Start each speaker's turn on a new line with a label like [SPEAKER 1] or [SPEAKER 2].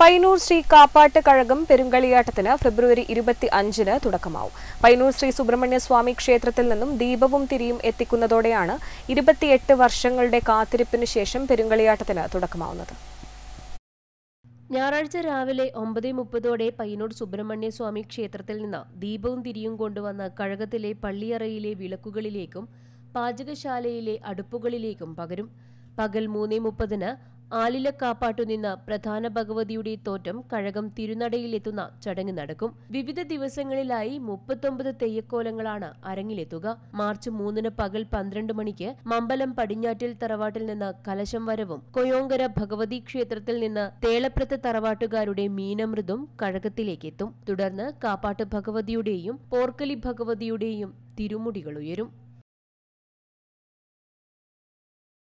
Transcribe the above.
[SPEAKER 1] പൈനൂർ ശ്രീ കാപ്പാട്ട് കഴകം പെരുങ്കളിയാട്ടത്തിന് ഫെബ്രുവരി ഇരുപത്തി അഞ്ചിന് തുടക്കമാവും പൈനൂർ ശ്രീ സുബ്രഹ്മണ്യ സ്വാമി ക്ഷേത്രത്തിൽ നിന്നും ദീപവും തിരിയും എത്തിക്കുന്നതോടെയാണ് ഇരുപത്തിയെട്ട് വർഷങ്ങളുടെ കാത്തിരിപ്പിന് ശേഷം പെരുങ്കളിയാട്ടത്തിന് തുടക്കമാവുന്നത്
[SPEAKER 2] ഞായറാഴ്ച രാവിലെ ഒമ്പത് മുപ്പതോടെ പൈനൂർ സുബ്രഹ്മണ്യ സ്വാമി ക്ഷേത്രത്തിൽ നിന്ന് ദീപവും തിരിയും കൊണ്ടുവന്ന് കഴകത്തിലെ പള്ളിയറയിലെ വിളക്കുകളിലേക്കും പാചകശാലയിലെ അടുപ്പുകളിലേക്കും പകരും പകൽ മൂന്നേ മുപ്പതിന് ആലിലക്കാപ്പാട്ടു നിന്ന് പ്രധാന ഭഗവതിയുടെ തോറ്റം കഴകം തിരുനടയിലെത്തുന്ന ചടങ്ങ് നടക്കും വിവിധ ദിവസങ്ങളിലായി മുപ്പത്തൊമ്പത് തെയ്യക്കോലങ്ങളാണ് അരങ്ങിലെത്തുക മാർച്ച് മൂന്നിന് പകൽ പന്ത്രണ്ട് മണിക്ക് മമ്പലം പടിഞ്ഞാറ്റിൽ തറവാട്ടിൽ നിന്ന് കലശം വരവും കൊയോങ്കര ഭഗവതി ക്ഷേത്രത്തിൽ നിന്ന് തേളപ്രത്ത് തറവാട്ടുകാരുടെ മീനമൃതും കഴകത്തിലേക്കെത്തും തുടർന്ന് കാപ്പാട്ട് ഭഗവതിയുടെയും പോർക്കലി ഭഗവതിയുടെയും തിരുമുടികൾ ഉയരും